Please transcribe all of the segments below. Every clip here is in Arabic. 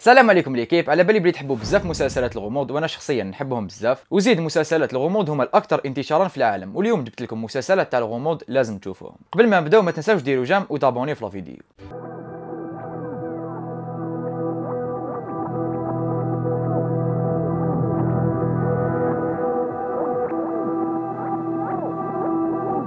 السلام عليكم ليكيب على بالي بلي تحبوا بزاف مسلسلات الغموض وانا شخصيا نحبهم بزاف وزيد مسلسلات الغموض هما الاكثر انتشارا في العالم واليوم جبت لكم مسلسلات تاع الغموض لازم تشوفوهم قبل ما نبداو ما تنساوش ديروا جام وتابوني في الفيديو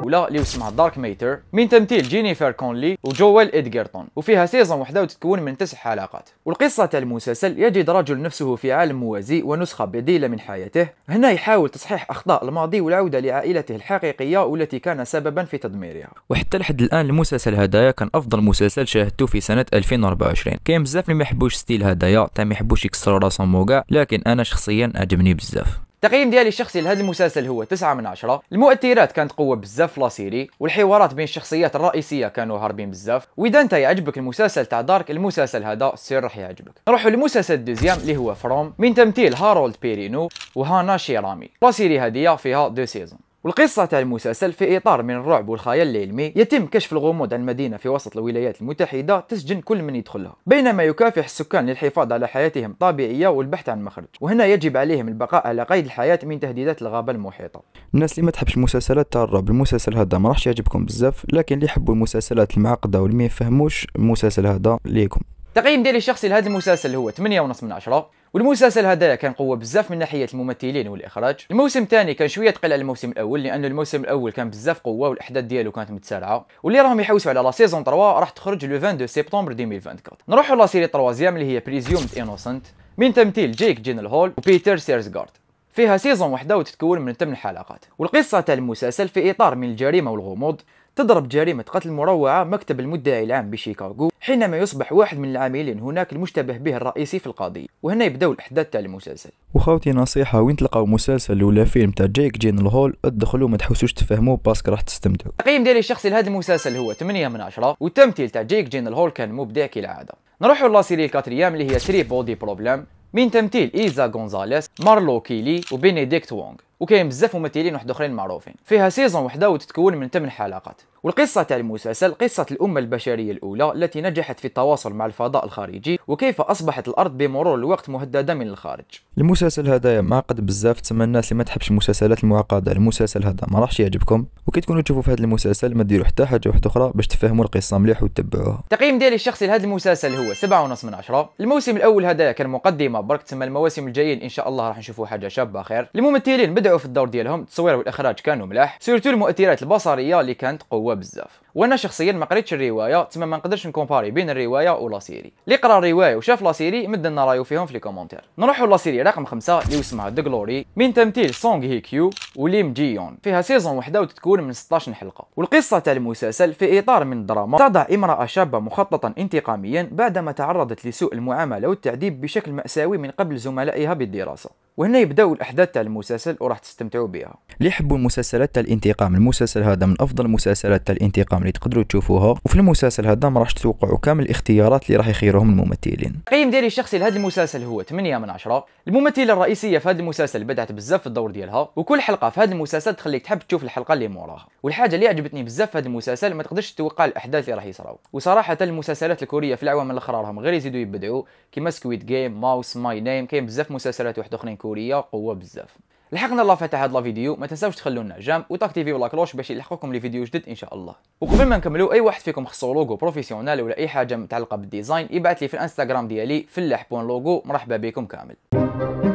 ولا اللي اسمها دارك ميتر من تمثيل جينيفر كونلي وجويل إدغرتون وفيها سيزون وحده وتتكون من تسع حلقات والقصة تاع المسلسل يجد رجل نفسه في عالم موازي ونسخة بديلة من حياته هنا يحاول تصحيح أخطاء الماضي والعودة لعائلته الحقيقية والتي كان سببا في تدميرها وحتى لحد الآن المسلسل هدايا كان أفضل مسلسل شاهدته في سنة 2024 كاين بزاف اللي ما يحبوش ستيل هدايا تاع ما يحبوش يكسروا راسهم لكن أنا شخصيا عجبني بزاف تقييم ديالي الشخصي لهذا المسلسل هو 9 من 10 المؤثرات كانت قوه بزاف في لاسيري والحوارات بين الشخصيات الرئيسيه كانوا هاربين بزاف واذا انت يعجبك المسلسل تاع دارك المسلسل هذا سير راح يعجبك نروحوا للمسلسل الدوزيام اللي هو فروم من تمثيل هارولد بيرينو وهانا شيرامي لاسيري هذه فيها دو سيزون والقصة تاع المسلسل في إطار من الرعب والخيال العلمي يتم كشف الغموض عن مدينة في وسط الولايات المتحدة تسجن كل من يدخلها بينما يكافح السكان للحفاظ على حياتهم الطبيعية والبحث عن مخرج وهنا يجب عليهم البقاء على قيد الحياة من تهديدات الغابة المحيطة الناس اللي ما تحبش المسلسلات تاع الرعب المسلسل هذا ما راحش يعجبكم بزاف لكن اللي يحبوا المسلسلات المعقدة واللي ما يفهموش المسلسل هذا ليكم تقييم ديالي الشخصي لهذا المسلسل هو 8.5 من 10 والمسلسل هذايا كان قوه بزاف من ناحيه الممثلين والاخراج الموسم الثاني كان شويه ثقيل على الموسم الاول لان الموسم الاول كان بزاف قوه والاحداث ديالو كانت متسارعه واللي راهم يحوسوا على لا سيزون 3 راح تخرج لو 22 سبتمبر 2024 نروحوا لا سيري 3 اللي هي بريزيومد انوسنت من تمثيل جيك جينل هول وبيتر سيرزغارد فيها سيزون وحده وتتكون من 8 حلقات والقصه تاع المسلسل في اطار من الجريمه والغموض تضرب جريمة قتل مروعة مكتب المدعي العام بشيكاغو حينما يصبح واحد من العاملين هناك المشتبه به الرئيسي في القضية وهنا يبداو الأحداث تاع المسلسل وخاوتي نصيحة وين تلقاو مسلسل ولا فيلم تاع جيك جين الهول ادخلوا ما تحوسوش تفهموه باسكو راح تستمتعوا التقييم ديالي الشخصي لهذا المسلسل هو 8 من 10 والتمثيل تاع جيك جين الهول كان مبدع كالعادة نروحوا لاسيري الكاتريام اللي هي تري بودي بروبلام من تمثيل إيزا غونزاليس مارلو كيلي وبينيديكت وونغ وكاين بزاف ممثلين واحد اخرين معروفين فيها سيزون وحده وتتكون من 8 حلقات والقصة تاع المسلسل قصة الأمة البشرية الأولى التي نجحت في التواصل مع الفضاء الخارجي وكيف أصبحت الأرض بمرور الوقت مهددة من الخارج المسلسل هذا معقد بزاف تسمى الناس اللي ما تحبش المسلسلات المعقدة المسلسل هذا ما راحش يعجبكم وكي تكونوا تشوفوا في هذا المسلسل ما ديروا حتى حاجة واحدة أخرى باش تفهموا القصة مليح وتتبعوها تقييم ديالي الشخصي لهذا المسلسل هو 7.5 من 10 الموسم الأول هذا كان مقدمة برك تسمى المواسم الجايين إن شاء الله راح نشوفوا حاجة شابة خير الممثلين بدأوا اداؤوا في الدور ديالهم التصوير والاخراج كانوا ملاح سورتو المؤثرات البصريه اللي كانت قوه بزاف وانا شخصيا ما قريتش الروايه تما ما نقدرش نكومباري بين الروايه ولا سيري اللي قرا الروايه وشاف لا سيري مد لنا رايو فيهم في لي كومونتير نروحوا لا سيري رقم 5 اللي اسمها ذا جلوري من تمثيل سونغ هي كيو وليم جيون فيها سيزون وحده وتتكون من 16 حلقه والقصه تاع المسلسل في اطار من الدراما تضع امراه شابه مخططا انتقاميا بعدما تعرضت لسوء المعامله والتعذيب بشكل ماساوي من قبل زملائها بالدراسه وهنا يبداو الاحداث تاع المسلسل وراح تستمتعوا بها اللي يحبوا المسلسلات تاع الانتقام المسلسل هذا من افضل المسلسلات تاع الانتقام اللي تقدروا تشوفوها وفي المسلسل هذا ما راحش توقعوا كامل الاختيارات اللي راح يخيروهم الممثلين قيم ديالي الشخصي لهذا المسلسل هو 8 من 10 الممثله الرئيسيه في هذا المسلسل بدعت بزاف في الدور ديالها وكل حلقه الحلقه فهاد المسلسل تخليك تحب تشوف الحلقه اللي موراها والحاجه اللي عجبتني بزاف في هذا المسلسل ما تقدرش تتوقع الاحداث اللي راح يصراو وصراحه المسلسلات الكوريه في العوام الاخرى راهم غير يزيدوا يبدعوا كيما سكويت جيم ماوس ماي نيم كاين بزاف مسلسلات واحد اخرين كوريه قوه بزاف لحقنا الله فتح هذا الفيديو ما تنساوش تخلوا لنا جام وتاكتيفيو لا كلوش باش يلحقكم لي فيديو جدد ان شاء الله وقبل ما نكملوا اي واحد فيكم خصو لوغو بروفيسيونال ولا اي حاجه متعلقه بالديزاين يبعث لي في الانستغرام ديالي فلاح بون لوغو مرحبا بكم كامل